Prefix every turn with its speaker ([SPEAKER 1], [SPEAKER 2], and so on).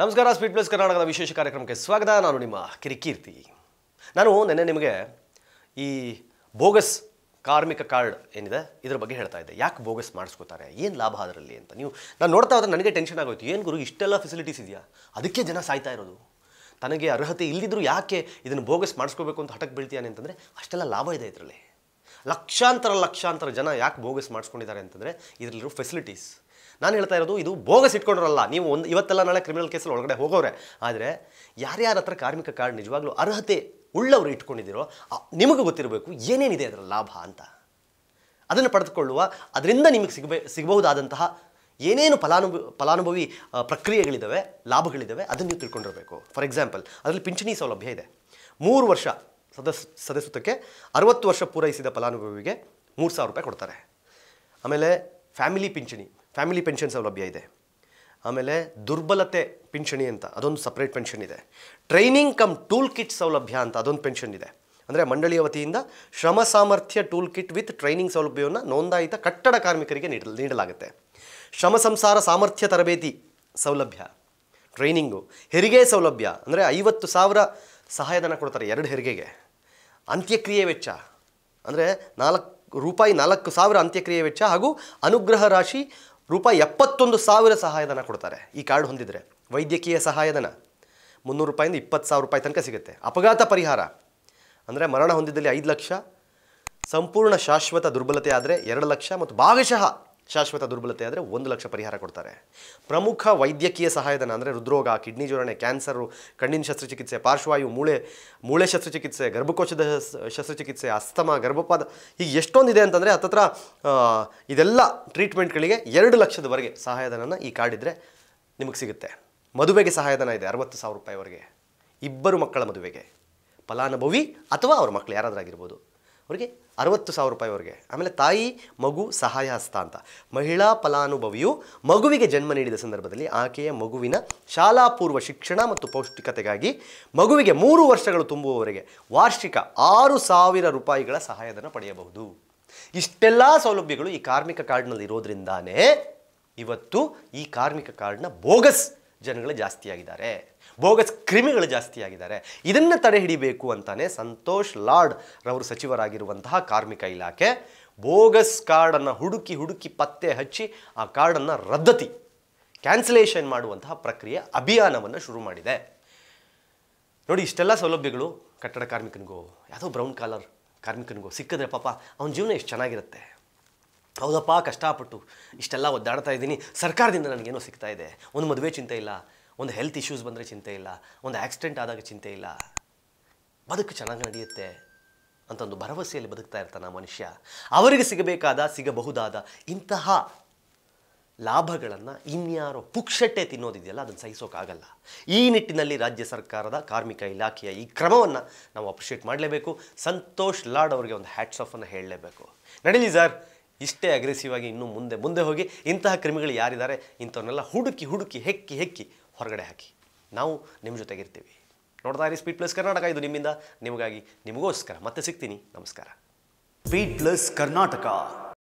[SPEAKER 1] ನಮಸ್ಕಾರ speed plus ಕರ್ನಾಟಕದ ವಿಶೇಷ ಕಾರ್ಯಕ್ರಮಕ್ಕೆ ಸ್ವಾಗತ ನಾನು ನಿಮ್ಮ ಕಿರಿಕೀರ್ತಿ ನಾನು ನೆನ್ನೆ ನಿಮಗೆ ಈ ಬೋಗಸ್ ಕಾರ್ಮಿಕ ಕಾರ್ಡ್ ಏನಿದೆ ಇದ್ರ ಬಗ್ಗೆ ಹೇಳ್ತಾ ಇದ್ದೆ ಯಾಕೆ ಬೋಗಸ್ ಮಾಡಿಸ್ಕೋತಾರೆ ಏನು ಲಾಭ ಅದರಲ್ಲಿ ಅಂತ ನೀವು ನಾನು ನೋಡ್ತಾ ಹೋದ್ರೆ ನನಗೆ ಟೆನ್ಷನ್ ಆಗೋಯ್ತು ಏನು ಗುರು ಇಷ್ಟೆಲ್ಲ ಫೆಸಿಲಿಟೀಸ್ ಇದೆಯಾ ಅದಕ್ಕೆ ಜನ ಸಾಯ್ತಾ ಇರೋದು ತನಗೆ ಅರ್ಹತೆ ಇಲ್ಲದಿದ್ದರೂ ಯಾಕೆ ಇದನ್ನು ಬೋಗಸ್ ಮಾಡಿಸ್ಕೋಬೇಕು ಅಂತ ಹಠಕ್ಕೆ ಬೀಳ್ತೀಯಾನೆ ಅಂತಂದರೆ ಅಷ್ಟೆಲ್ಲ ಲಾಭ ಇದೆ ಇದರಲ್ಲಿ ಲಕ್ಷಾಂತರ ಲಕ್ಷಾಂತರ ಜನ ಯಾಕೆ ಬೋಗಸ್ ಮಾಡಿಸ್ಕೊಂಡಿದ್ದಾರೆ ಅಂತಂದರೆ ಇದರಲ್ಲಿರೋ ಫೆಸಿಲಿಟೀಸ್ ನಾನು ಹೇಳ್ತಾ ಇರೋದು ಇದು ಬೋಗಸ್ ಇಟ್ಕೊಂಡ್ರಲ್ಲ ನೀವು ಒಂದು ಇವತ್ತೆಲ್ಲ ನಾಳೆ ಕ್ರಿಮಿನಲ್ ಕೇಸಲ್ಲಿ ಒಳಗಡೆ ಹೋಗೋರೆ ಆದರೆ ಯಾರ್ಯಾರ ಹತ್ರ ಕಾರ್ಮಿಕ ಕಾರ್ಡ್ ನಿಜವಾಗ್ಲೂ ಅರ್ಹತೆ ಉಳ್ಳವರು ಇಟ್ಕೊಂಡಿದ್ದೀರೋ ನಿಮಗೆ ಗೊತ್ತಿರಬೇಕು ಏನೇನಿದೆ ಅದರ ಲಾಭ ಅಂತ ಅದನ್ನು ಪಡೆದುಕೊಳ್ಳುವ ಅದರಿಂದ ನಿಮಗೆ ಸಿಗಬೇ ಸಿಗಬಹುದಾದಂತಹ ಏನೇನು ಫಲಾನುಭವಿ ಫಲಾನುಭವಿ ಪ್ರಕ್ರಿಯೆಗಳಿದ್ದಾವೆ ಲಾಭಗಳಿದ್ದಾವೆ ಅದನ್ನು ನೀವು ತಿಳ್ಕೊಂಡಿರಬೇಕು ಫಾರ್ ಎಕ್ಸಾಂಪಲ್ ಅದರಲ್ಲಿ ಪಿಂಚಣಿ ಸೌಲಭ್ಯ ಇದೆ ಮೂರು ವರ್ಷ ಸದಸ್ ಸದಸ್ಯತ್ವಕ್ಕೆ ಅರವತ್ತು ವರ್ಷ ಪೂರೈಸಿದ ಫಲಾನುಭವಿಗೆ ಮೂರು ಸಾವಿರ ರೂಪಾಯಿ ಕೊಡ್ತಾರೆ ಆಮೇಲೆ ಫ್ಯಾಮಿಲಿ ಪಿಂಚಣಿ ಫ್ಯಾಮಿಲಿ ಪೆನ್ಷನ್ ಸೌಲಭ್ಯ ಇದೆ ಆಮೇಲೆ ದುರ್ಬಲತೆ ಪಿಂಚಣಿ ಅಂತ ಅದೊಂದು ಸಪ್ರೇಟ್ ಪೆನ್ಷನ್ ಇದೆ ಟ್ರೈನಿಂಗ್ ಕಮ್ ಟೂಲ್ ಕಿಟ್ ಸೌಲಭ್ಯ ಅಂತ ಅದೊಂದು ಪೆನ್ಷನ್ ಇದೆ ಅಂದರೆ ಮಂಡಳಿಯ ವತಿಯಿಂದ ಶ್ರಮ ಸಾಮರ್ಥ್ಯ ಟೂಲ್ ಕಿಟ್ ವಿತ್ ಟ್ರೈನಿಂಗ್ ಸೌಲಭ್ಯವನ್ನು ನೋಂದಾಯಿತ ಕಟ್ಟಡ ಕಾರ್ಮಿಕರಿಗೆ ನೀಡಲಾಗುತ್ತೆ ಶ್ರಮ ಸಂಸಾರ ಸಾಮರ್ಥ್ಯ ತರಬೇತಿ ಸೌಲಭ್ಯ ಟ್ರೈನಿಂಗು ಹೆರಿಗೆ ಸೌಲಭ್ಯ ಅಂದರೆ ಐವತ್ತು ಸಾವಿರ ಸಹಾಯಧನ ಕೊಡ್ತಾರೆ ಎರಡು ಹೆರಿಗೆಗೆ ಅಂತ್ಯಕ್ರಿಯೆ ವೆಚ್ಚ ಅಂದರೆ ನಾಲ್ಕು ರೂಪಾಯಿ ನಾಲ್ಕು ಸಾವಿರ ಅಂತ್ಯಕ್ರಿಯೆ ವೆಚ್ಚ ಹಾಗೂ ಅನುಗ್ರಹ ರಾಶಿ ರೂಪಾಯಿ ಎಪ್ಪತ್ತೊಂದು ಸಾವಿರ ಸಹಾಯಧನ ಕೊಡ್ತಾರೆ ಈ ಕಾರ್ಡ್ ಹೊಂದಿದರೆ ವೈದ್ಯಕೀಯ ಸಹಾಯಧನ ಮುನ್ನೂರು ರೂಪಾಯಿಂದ ಇಪ್ಪತ್ತು ಸಾವಿರ ರೂಪಾಯಿ ತನಕ ಸಿಗುತ್ತೆ ಅಪಘಾತ ಪರಿಹಾರ ಅಂದರೆ ಮರಣ ಹೊಂದಿದ್ದಲ್ಲಿ ಐದು ಲಕ್ಷ ಸಂಪೂರ್ಣ ಶಾಶ್ವತ ದುರ್ಬಲತೆ ಆದರೆ ಎರಡು ಲಕ್ಷ ಮತ್ತು ಭಾಗಶಃ ಶಾಶ್ವತ ದುರ್ಬಲತೆ ಆದರೆ ಒಂದು ಲಕ್ಷ ಪರಿಹಾರ ಕೊಡ್ತಾರೆ ಪ್ರಮುಖ ವೈದ್ಯಕೀಯ ಸಹಾಯಧನ ಅಂದರೆ ಹೃದ್ರೋಗ ಕಿಡ್ನಿ ಜೋರಣೆ ಕ್ಯಾನ್ಸರು ಕಣ್ಣಿನ ಶಸ್ತ್ರಚಿಕಿತ್ಸೆ ಪಾರ್ಶ್ವಾಯು ಮೂಳೆ ಮೂಳೆ ಶಸ್ತ್ರಚಿಕಿತ್ಸೆ ಗರ್ಭಕೋಶದ ಶಸ್ತ್ರಚಿಕಿತ್ಸೆ ಅಸ್ತಮ ಗರ್ಭಪಾದ ಈಗ ಎಷ್ಟೊಂದಿದೆ ಅಂತಂದರೆ ಹತ್ತತ್ರ ಇದೆಲ್ಲ ಟ್ರೀಟ್ಮೆಂಟ್ಗಳಿಗೆ ಎರಡು ಲಕ್ಷದವರೆಗೆ ಸಹಾಯಧನನ ಈ ಕಾರ್ಡ್ ಇದ್ದರೆ ನಿಮಗೆ ಸಿಗುತ್ತೆ ಮದುವೆಗೆ ಸಹಾಯಧನ ಇದೆ ಅರವತ್ತು ಸಾವಿರ ರೂಪಾಯಿವರೆಗೆ ಇಬ್ಬರು ಮಕ್ಕಳ ಮದುವೆಗೆ ಫಲಾನುಭವಿ ಅಥವಾ ಅವ್ರ ಮಕ್ಕಳು ಯಾರಾದರೂ ಆಗಿರ್ಬೋದು ಅವರಿಗೆ ಅರವತ್ತು ಸಾವಿರ ರೂಪಾಯಿ ಅವರಿಗೆ ಆಮೇಲೆ ತಾಯಿ ಮಗು ಸಹಾಯ ಹಸ್ತ ಅಂತ ಮಹಿಳಾ ಫಲಾನುಭವಿಯು ಮಗುವಿಗೆ ಜನ್ಮ ನೀಡಿದ ಸಂದರ್ಭದಲ್ಲಿ ಆಕೆಯ ಮಗುವಿನ ಶಾಲಾ ಪೂರ್ವ ಶಿಕ್ಷಣ ಮತ್ತು ಪೌಷ್ಟಿಕತೆಗಾಗಿ ಮಗುವಿಗೆ ಮೂರು ವರ್ಷಗಳು ತುಂಬುವವರೆಗೆ ವಾರ್ಷಿಕ ಆರು ಸಾವಿರ ರೂಪಾಯಿಗಳ ಸಹಾಯಧನ ಪಡೆಯಬಹುದು ಇಷ್ಟೆಲ್ಲ ಸೌಲಭ್ಯಗಳು ಈ ಕಾರ್ಮಿಕ ಕಾರ್ಡ್ನಲ್ಲಿ ಇರೋದ್ರಿಂದಾನೇ ಇವತ್ತು ಈ ಕಾರ್ಮಿಕ ಕಾರ್ಡ್ನ ಬೋಗಸ್ ಜನಗಳು ಜಾಸ್ತಿಯಾಗಿದ್ದಾರೆ ಬೋಗಸ್ ಕ್ರಿಮಿಗಳು ಜಾಸ್ತಿಯಾಗಿದ್ದಾರೆ ಇದನ್ನು ತಡೆ ಹಿಡಿಬೇಕು ಅಂತಾನೆ ಸಂತೋಷ್ ಲಾಡ್ ರವರು ಸಚಿವರಾಗಿರುವಂತಹ ಕಾರ್ಮಿಕ ಇಲಾಖೆ ಬೋಗಸ್ ಕಾರ್ಡನ್ನು ಹುಡುಕಿ ಹುಡುಕಿ ಪತ್ತೆ ಹಚ್ಚಿ ಆ ಕಾರ್ಡನ್ನು ರದ್ದತಿ ಕ್ಯಾನ್ಸಲೇಷನ್ ಮಾಡುವಂತಹ ಪ್ರಕ್ರಿಯೆ ಅಭಿಯಾನವನ್ನು ಶುರು ಮಾಡಿದೆ ನೋಡಿ ಇಷ್ಟೆಲ್ಲ ಸೌಲಭ್ಯಗಳು ಕಟ್ಟಡ ಕಾರ್ಮಿಕನಿಗೂ ಯಾವುದೋ ಬ್ರೌನ್ ಕಾಲರ್ ಕಾರ್ಮಿಕನಿಗೂ ಸಿಕ್ಕಿದ್ರೆ ಪಾಪ ಅವನ ಜೀವನ ಎಷ್ಟು ಚೆನ್ನಾಗಿರುತ್ತೆ ಹೌದಪ್ಪ ಕಷ್ಟಪಟ್ಟು ಇಷ್ಟೆಲ್ಲ ಒದ್ದಾಡ್ತಾ ಇದ್ದೀನಿ ಸರ್ಕಾರದಿಂದ ನನಗೇನೋ ಸಿಗ್ತಾ ಇದೆ ಒಂದು ಮದುವೆ ಚಿಂತೆ ಇಲ್ಲ ಒಂದು ಹೆಲ್ತ್ ಇಶ್ಯೂಸ್ ಬಂದರೆ ಚಿಂತೆ ಇಲ್ಲ ಒಂದು ಆಕ್ಸಿಡೆಂಟ್ ಆದಾಗ ಚಿಂತೆ ಇಲ್ಲ ಬದುಕು ಚೆನ್ನಾಗಿ ನಡೆಯುತ್ತೆ ಅಂತ ಒಂದು ಭರವಸೆಯಲ್ಲಿ ಬದುಕ್ತಾ ಇರ್ತಾನೆ ಮನುಷ್ಯ ಅವರಿಗೆ ಸಿಗಬೇಕಾದ ಸಿಗಬಹುದಾದ ಇಂತಹ ಲಾಭಗಳನ್ನು ಇನ್ಯಾರೋ ಪುಕ್ಷಟ್ಟೆ ತಿನ್ನೋದಿದೆಯಲ್ಲ ಅದನ್ನು ಸಹಿಸೋಕ್ಕಾಗಲ್ಲ ಈ ನಿಟ್ಟಿನಲ್ಲಿ ರಾಜ್ಯ ಸರ್ಕಾರದ ಕಾರ್ಮಿಕ ಇಲಾಖೆಯ ಈ ಕ್ರಮವನ್ನು ನಾವು ಅಪ್ರಿಷಿಯೇಟ್ ಮಾಡಲೇಬೇಕು ಸಂತೋಷ್ ಲಾಡ್ ಅವರಿಗೆ ಒಂದು ಹ್ಯಾಟ್ಸ್ ಆಫನ್ನು ಹೇಳಲೇಬೇಕು ನಡೀಲಿ ಸರ್ ಇಷ್ಟೇ ಅಗ್ರೆಸಿವ್ ಆಗಿ ಇನ್ನು ಮುಂದೆ ಮುಂದೆ ಹೋಗಿ ಇಂತಹ ಕ್ರಿಮಿಗಳು ಯಾರಿದ್ದಾರೆ ಇಂಥವನ್ನೆಲ್ಲ ಹುಡುಕಿ ಹುಡುಕಿ ಹೆಕ್ಕಿ ಹೆಕ್ಕಿ ಹೊರಗಡೆ ಹಾಕಿ ನಾವು ನಿಮ್ಮ ಜೊತೆಗಿರ್ತೀವಿ ನೋಡ್ತಾ ಇರಿ ಸ್ಪೀಡ್ ಪ್ಲಸ್ ಕರ್ನಾಟಕ ಇದು ನಿಮ್ಮಿಂದ ನಿಮಗಾಗಿ ನಿಮಗೋಸ್ಕರ ಮತ್ತೆ ಸಿಗ್ತೀನಿ ನಮಸ್ಕಾರ ಸ್ಪೀಡ್ ಪ್ಲಸ್ ಕರ್ನಾಟಕ